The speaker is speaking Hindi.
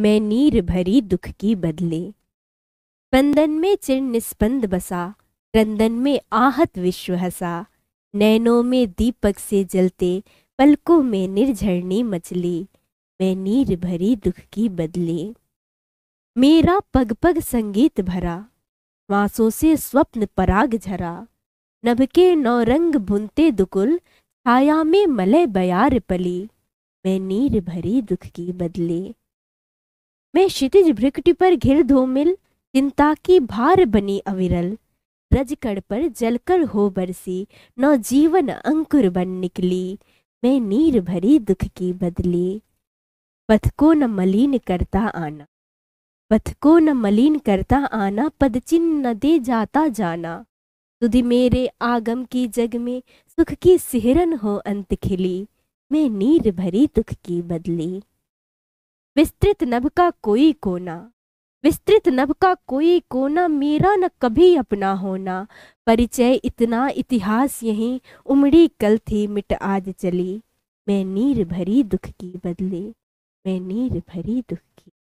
मैं नीर भरी दुख की बदले बंदन में चिर निस्पंद बसा रंदन में आहत विश्व हसा नैनों में दीपक से जलते पलकों में निर्झरनी मचली मैं नीर भरी दुख की बदले मेरा पग पग संगीत भरा मांसों से स्वप्न पराग झरा नभ के नौरंग बुनते दुकुल छाया में मलय बयार पली मैं नीर भरी दुख की बदले मैं क्षितिज भ्रिकटी पर घिर धूमिल चिंता की भार बनी अविरल रजकड़ पर जलकर हो बरसी नौ जीवन अंकुर बन निकली मैं नीर भरी दुख की बदली पथ को न मलिन करता आना पथ को न मलिन करता आना पद चिन्ह न दे जाता जाना तुधि मेरे आगम की जग में सुख की सिहरन हो अंत खिली मैं नीर भरी दुख की बदली विस्तृत नभ का कोई कोना विस्तृत नभ का कोई कोना मेरा न कभी अपना होना परिचय इतना इतिहास यही उमड़ी कल थी मिट आज चली मैं नीर भरी दुख की बदली मैं नीर भरी दुख की